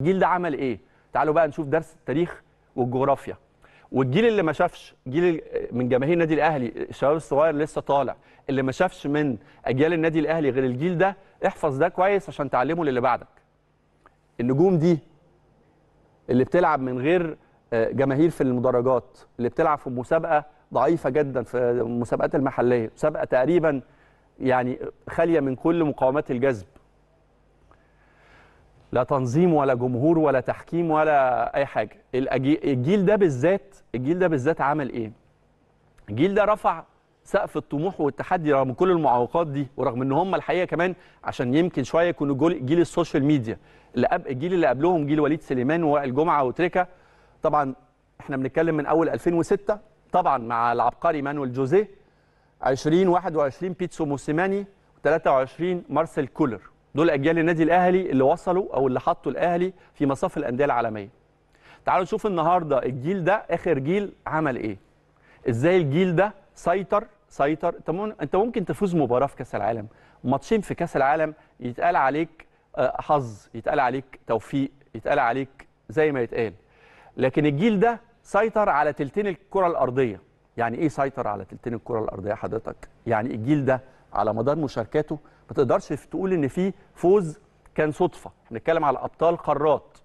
الجيل ده عمل ايه تعالوا بقى نشوف درس التاريخ والجغرافيا والجيل اللي ما شافش جيل من جماهير النادي الاهلي الشباب الصغير لسه طالع اللي ما شافش من اجيال النادي الاهلي غير الجيل ده احفظ ده كويس عشان تعلمه للي بعدك النجوم دي اللي بتلعب من غير آه، جماهير في المدرجات اللي بتلعب في مسابقه ضعيفه جدا في المسابقات المحليه مسابقه تقريبا يعني خاليه من كل مقاومات الجذب لا تنظيم ولا جمهور ولا تحكيم ولا اي حاجه الجيل ده بالذات الجيل ده بالذات عمل ايه الجيل ده رفع سقف الطموح والتحدي رغم كل المعوقات دي ورغم ان هم الحقيقه كمان عشان يمكن شويه يكونوا جيل السوشيال ميديا اللي قبل الجيل اللي قبلهم جيل وليد سليمان ووائل جمعه وتريكا طبعا احنا بنتكلم من اول 2006 طبعا مع العبقري مانويل جوزيه 20 21 بيتسو موسيماني 23 مارسيل كولر دول اجيال النادي الاهلي اللي وصلوا او اللي حطوا الاهلي في مصاف الانديه العالميه تعالوا نشوف النهارده الجيل ده اخر جيل عمل ايه ازاي الجيل ده سيطر سيطر انت ممكن تفوز مباراه في كاس العالم ماتشين في كاس العالم يتقال عليك آه، حظ يتقال عليك توفيق يتقال عليك زي ما يتقال لكن الجيل ده سيطر على تلتين الكره الارضيه يعني ايه سيطر على تلتين الكره الارضيه حضرتك يعني الجيل ده على مدار مشاركاته ما تقدرش تقول ان في فوز كان صدفه بنتكلم على ابطال قارات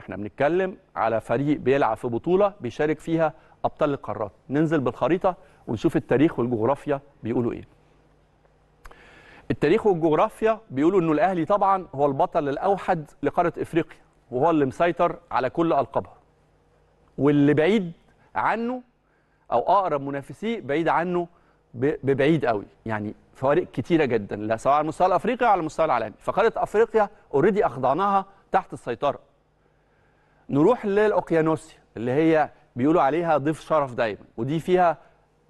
احنا بنتكلم على فريق بيلعب في بطوله بيشارك فيها ابطال القارات ننزل بالخريطه ونشوف التاريخ والجغرافيا بيقولوا ايه التاريخ والجغرافيا بيقولوا انه الاهلي طبعا هو البطل الاوحد لقاره افريقيا وهو اللي مسيطر على كل القابها واللي بعيد عنه او اقرب منافسيه بعيد عنه ببعيد قوي يعني فوارق كتيره جدا لا سواء على المستوى الافريقي او على المستوى العالمي فقاره افريقيا اوريدي اخضعناها تحت السيطره نروح للاوقيانوسيا اللي هي بيقولوا عليها ضيف شرف دايما ودي فيها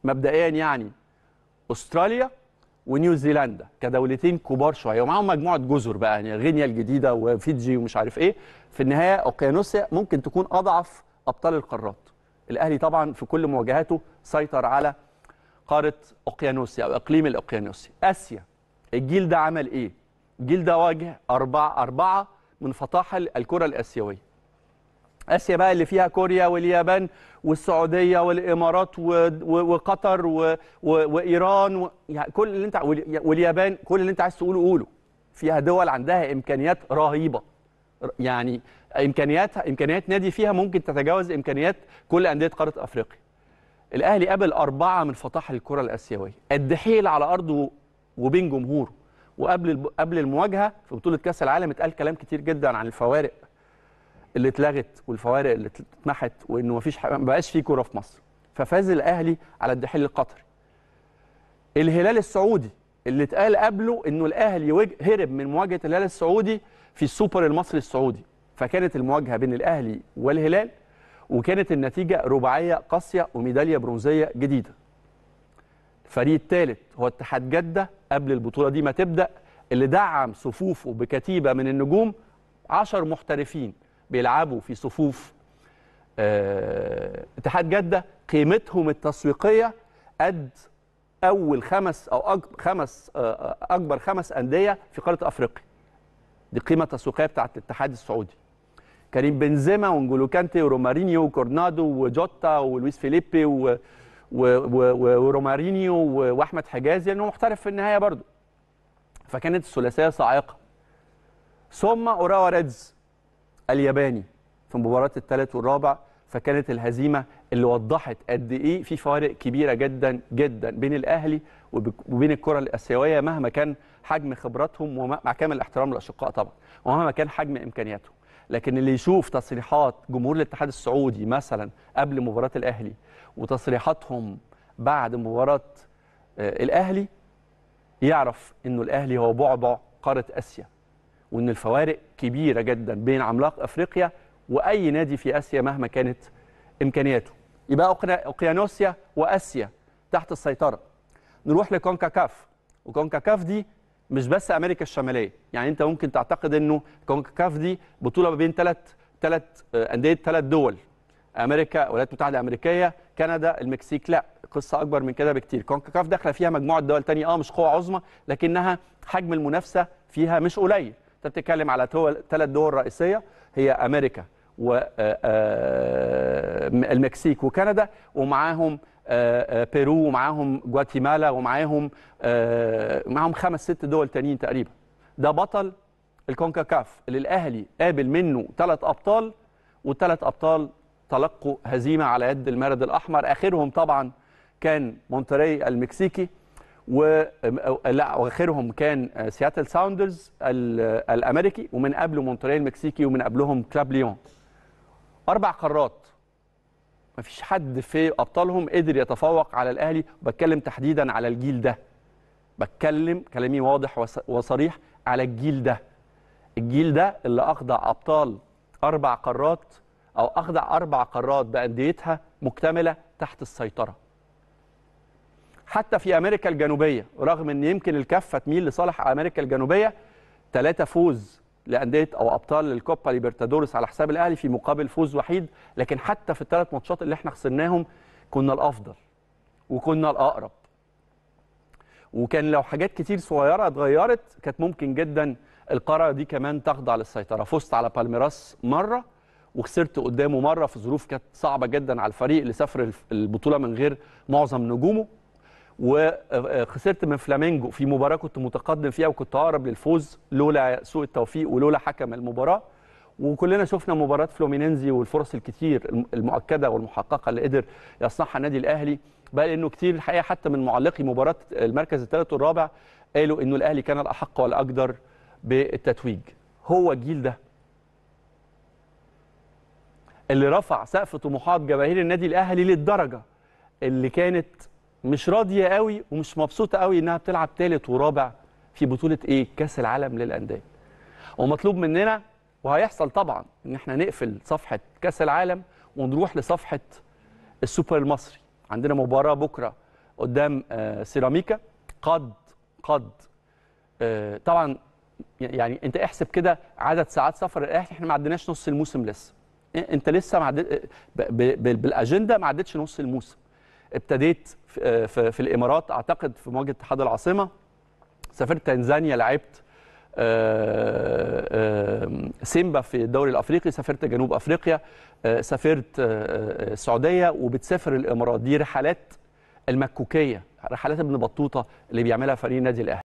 مبدئيا يعني استراليا ونيوزيلندا كدولتين كبار شويه ومعاهم مجموعه جزر بقى يعني غينيا الجديده وفيجي ومش عارف ايه في النهايه اوقيانوسيا ممكن تكون اضعف ابطال القارات الاهلي طبعا في كل مواجهاته سيطر على قاره اوقيانوسيا او اقليم الاوقيانوسي اسيا الجيل ده عمل ايه الجيل ده واجه أربعة أربعة من فطاح الكرة الآسيوية آسيا بقى اللي فيها كوريا واليابان والسعودية والإمارات وقطر وإيران و... يعني كل اللي انت واليابان كل اللي انت عايز تقوله قوله فيها دول عندها إمكانيات رهيبة يعني إمكانيات إمكانيات نادي فيها ممكن تتجاوز إمكانيات كل أندية قارة أفريقيا الاهلي قابل اربعه من فطاح الكره الاسيويه الدحيل على ارضه وبين جمهوره وقبل قبل المواجهه في بطوله كاس العالم اتقال كلام كتير جدا عن الفوارق اللي اتلغت والفوارق اللي اتمحت وانه مفيش ما بقاش في كوره في مصر ففاز الاهلي على الدحيل القطري الهلال السعودي اللي اتقال قبله انه الاهلي هرب من مواجهه الهلال السعودي في السوبر المصري السعودي فكانت المواجهه بين الاهلي والهلال وكانت النتيجه رباعيه قاسيه وميداليه برونزيه جديده. الفريق الثالث هو اتحاد جده قبل البطوله دي ما تبدا اللي دعم صفوفه بكتيبه من النجوم 10 محترفين بيلعبوا في صفوف اه اتحاد جده قيمتهم التسويقيه قد اول خمس او أكبر خمس آه، آه، اكبر خمس انديه في قاره افريقيا دي قيمه تسويقيه بتاعت الاتحاد السعودي كريم بنزيما وانجولو كانتي ورومارينيو وكورنادو وجوتا ولويس فيليبي و... و... و... ورومارينيو واحمد حجازي لانه محترف في النهايه برضه فكانت الثلاثيه صاعقه ثم اوراوا ريدز الياباني في مباراه الثالث والرابع فكانت الهزيمه اللي وضحت قد ايه في فوارق كبيره جدا جدا بين الاهلي وبين الكره الاسيويه مهما كان حجم خبراتهم ومع كامل الاحترام للاشقاء طبعا ومهما كان حجم امكانياتهم لكن اللي يشوف تصريحات جمهور الاتحاد السعودي مثلا قبل مباراه الاهلي وتصريحاتهم بعد مباراه آه، الاهلي يعرف انه الاهلي هو بعبع قاره اسيا وان الفوارق كبيره جدا بين عملاق افريقيا واي نادي في اسيا مهما كانت امكانياته يبقى اوقيانوسيا واسيا تحت السيطره نروح لكونكاكاف وكونكاكاف دي مش بس امريكا الشماليه يعني انت ممكن تعتقد انه كونكاكاف دي بطوله ما بين ثلاث ثلاث آه، انديه ثلاث دول امريكا الولايات المتحده الامريكيه كندا المكسيك لا قصه اكبر من كده بكتير كونكاكاف داخله فيها مجموعه دول تانية اه مش قوه عظمى لكنها حجم المنافسه فيها مش قليل انت بتتكلم على ثلاث دول رئيسيه هي امريكا والمكسيك آه، آه، وكندا ومعاهم آه، بيرو ومعاهم جواتيمالا ومعاهم معاهم خمس ست دول تانيين تقريبا ده بطل الكونكاكاف اللي الاهلي قابل منه ثلاث ابطال والثلاث ابطال تلقوا هزيمه على يد المارد الاحمر اخرهم طبعا كان مونتري المكسيكي و لا واخرهم كان سياتل ساوندرز الامريكي ومن قبله مونتري المكسيكي ومن قبلهم كلاب ليون اربع قارات مفيش حد في ابطالهم قدر يتفوق على الاهلي وبتكلم تحديدا على الجيل ده بتكلم كلامي واضح وصريح على الجيل ده الجيل ده اللي اخضع ابطال اربع قارات او اخضع اربع قارات بانديتها مكتمله تحت السيطره حتى في امريكا الجنوبيه رغم ان يمكن الكفه تميل لصالح امريكا الجنوبيه ثلاثه فوز لانديه او ابطال الكوبا ليبرتادورس على حساب الاهلي في مقابل فوز وحيد لكن حتى في الثلاث ماتشات اللي احنا خسرناهم كنا الافضل وكنا الاقرب وكان لو حاجات كتير صغيره اتغيرت كانت ممكن جدا القاره دي كمان تخضع للسيطره فزت على بالميراس مره وخسرت قدامه مره في ظروف كانت صعبه جدا على الفريق اللي سافر البطوله من غير معظم نجومه وخسرت من فلامينجو في مباراه كنت متقدم فيها وكنت اقرب للفوز لولا سوء التوفيق ولولا حكم المباراه وكلنا شفنا مباراه فلومينينزي والفرص الكتير المؤكده والمحققه اللي قدر يصنعها النادي الاهلي بقى لانه كتير الحقيقه حتى من معلقي مباراه المركز الثالث والرابع قالوا انه الاهلي كان الاحق والاقدر بالتتويج هو الجيل ده اللي رفع سقف طموحات جماهير النادي الاهلي للدرجه اللي كانت مش راضيه قوي ومش مبسوطه قوي انها بتلعب ثالث ورابع في بطوله ايه كاس العالم للانديه ومطلوب مننا وهيحصل طبعا ان احنا نقفل صفحه كاس العالم ونروح لصفحه السوبر المصري عندنا مباراه بكره قدام آه، سيراميكا قد قد آه، طبعا يعني انت احسب كده عدد ساعات سفر الاهلي احنا ما عدناش نص الموسم لسه انت لسه معد... آه، بالاجنده ما عدتش نص الموسم ابتديت في, في الامارات اعتقد في مواجهه اتحاد العاصمه سافرت تنزانيا لعبت آه، آه، سيمبا في الدوري الافريقي سافرت جنوب افريقيا آه، سافرت السعوديه وبتسافر الامارات دي رحلات المكوكيه رحلات ابن بطوطه اللي بيعملها فريق النادي الاهلي